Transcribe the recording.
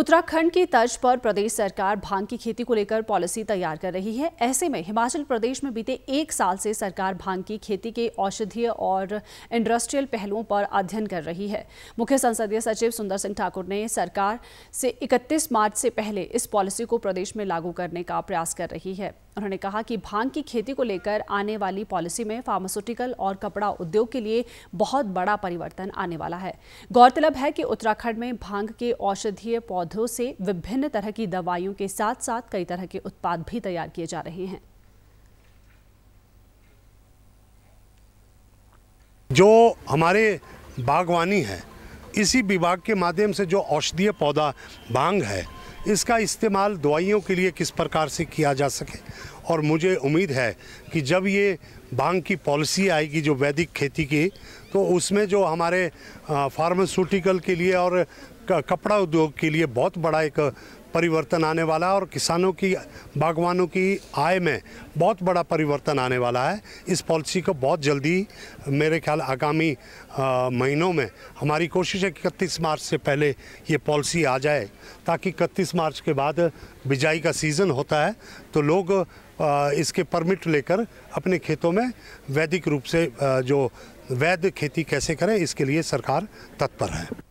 उत्तराखंड की तर्ज पर प्रदेश सरकार भांग की खेती को लेकर पॉलिसी तैयार कर रही है ऐसे में हिमाचल प्रदेश में बीते एक साल से सरकार भांग की खेती के औषधीय और इंडस्ट्रियल पहलुओं पर अध्ययन कर रही है मुख्य संसदीय सचिव सुंदर सिंह ठाकुर ने सरकार से 31 मार्च से पहले इस पॉलिसी को प्रदेश में लागू करने का प्रयास कर रही है उन्होंने कहा कि भांग की खेती को लेकर आने वाली पॉलिसी में फार्मास्यूटिकल और कपड़ा उद्योग के लिए बहुत बड़ा परिवर्तन आने वाला है गौरतलब है कि उत्तराखंड में भांग के औषधीय पौधों से विभिन्न तरह की दवाइयों के साथ साथ कई तरह के उत्पाद भी तैयार किए जा रहे हैं जो हमारे बागवानी है इसी विभाग के माध्यम से जो औषधीय पौधा भांग है इसका इस्तेमाल दवाइयों के लिए किस प्रकार से किया जा सके और मुझे उम्मीद है कि जब ये भांग की पॉलिसी आएगी जो वैदिक खेती की तो उसमें जो हमारे फार्मास्यूटिकल के लिए और कपड़ा उद्योग के लिए बहुत बड़ा एक परिवर्तन आने वाला है और किसानों की बागवानों की आय में बहुत बड़ा परिवर्तन आने वाला है इस पॉलिसी को बहुत जल्दी मेरे ख्याल आगामी महीनों में हमारी कोशिश है कि इकतीस मार्च से पहले ये पॉलिसी आ जाए ताकि इकतीस मार्च के बाद बिजाई का सीज़न होता है तो लोग इसके परमिट लेकर अपने खेतों में वैदिक रूप से जो वैध खेती कैसे करें इसके लिए सरकार तत्पर है